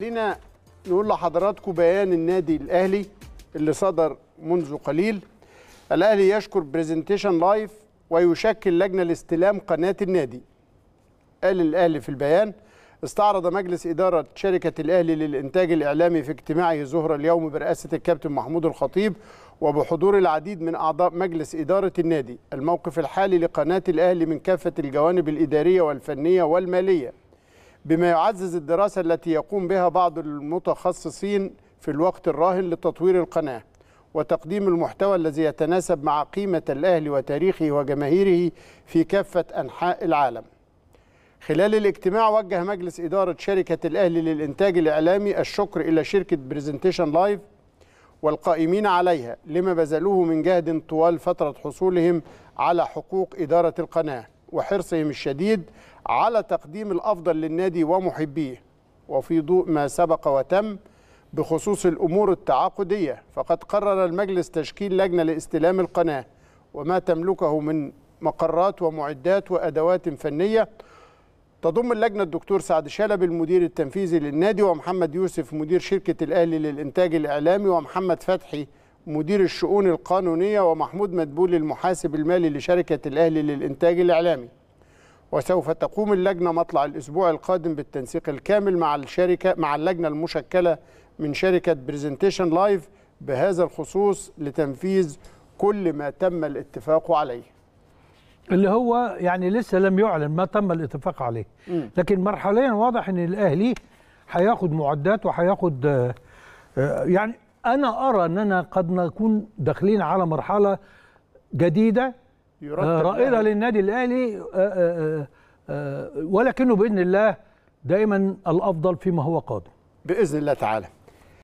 خلينا نقول لحضراتكم بيان النادي الاهلي اللي صدر منذ قليل الاهلي يشكر برزنتيشن لايف ويشكل لجنه لاستلام قناه النادي قال الاهلي في البيان استعرض مجلس اداره شركه الاهلي للانتاج الاعلامي في اجتماعه ظهر اليوم برئاسه الكابتن محمود الخطيب وبحضور العديد من اعضاء مجلس اداره النادي الموقف الحالي لقناه الاهلي من كافه الجوانب الاداريه والفنيه والماليه بما يعزز الدراسة التي يقوم بها بعض المتخصصين في الوقت الراهن لتطوير القناة وتقديم المحتوى الذي يتناسب مع قيمة الأهلي وتاريخه وجماهيره في كافة أنحاء العالم خلال الاجتماع وجه مجلس إدارة شركة الأهلي للإنتاج الإعلامي الشكر إلى شركة برزنتيشن لايف والقائمين عليها لما بذلوه من جهد طوال فترة حصولهم على حقوق إدارة القناة وحرصهم الشديد على تقديم الأفضل للنادي ومحبيه وفي ضوء ما سبق وتم بخصوص الأمور التعاقدية فقد قرر المجلس تشكيل لجنة لاستلام القناة وما تملكه من مقرات ومعدات وأدوات فنية تضم اللجنة الدكتور سعد شلب المدير التنفيذي للنادي ومحمد يوسف مدير شركة الأهلي للإنتاج الإعلامي ومحمد فتحي مدير الشؤون القانونية ومحمود مدبول المحاسب المالي لشركة الأهلي للإنتاج الإعلامي وسوف تقوم اللجنة مطلع الأسبوع القادم بالتنسيق الكامل مع الشركة مع اللجنة المشكلة من شركة برزنتيشن لايف بهذا الخصوص لتنفيذ كل ما تم الاتفاق عليه اللي هو يعني لسه لم يعلن ما تم الاتفاق عليه لكن مرحليا واضح ان الاهلي هياخد معدات وهياخد آه، آه، يعني انا ارى اننا قد نكون داخلين على مرحله جديده آه، رائده يعني. للنادي الاهلي آه، آه، ولكنه باذن الله دائما الافضل فيما هو قادم باذن الله تعالى